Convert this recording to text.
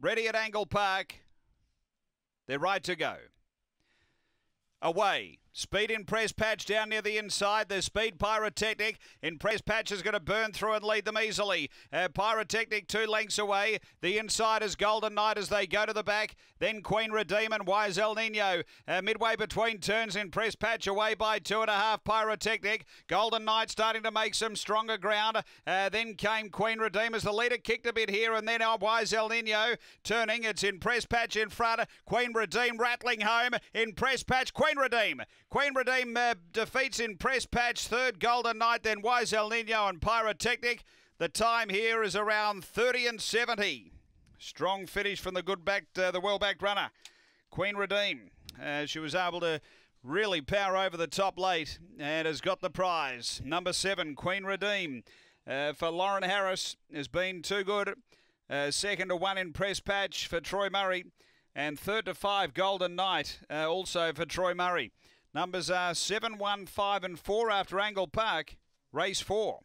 ready at Angle Park. They're right to go. Away Speed in press patch down near the inside. There's speed pyrotechnic in press patch is going to burn through and lead them easily. Uh, pyrotechnic two lengths away. The inside is Golden Knight as they go to the back. Then Queen Redeem and Wise El Nino. Uh, midway between turns in press patch away by two and a half. Pyrotechnic. Golden Knight starting to make some stronger ground. Uh, then came Queen Redeem as the leader kicked a bit here and then Wise El Nino turning. It's in press patch in front. Queen Redeem rattling home in press patch. Queen Redeem. Queen Redeem uh, defeats in press patch. Third Golden Knight, then Wise El Nino and Pyrotechnic. The time here is around 30 and 70. Strong finish from the good back, uh, the well backed runner, Queen Redeem. Uh, she was able to really power over the top late and has got the prize. Number seven, Queen Redeem, uh, for Lauren Harris has been too good. Uh, second to one in press patch for Troy Murray, and third to five Golden Knight uh, also for Troy Murray. Numbers are 7, 1, 5 and 4 after Angle Park. Race 4.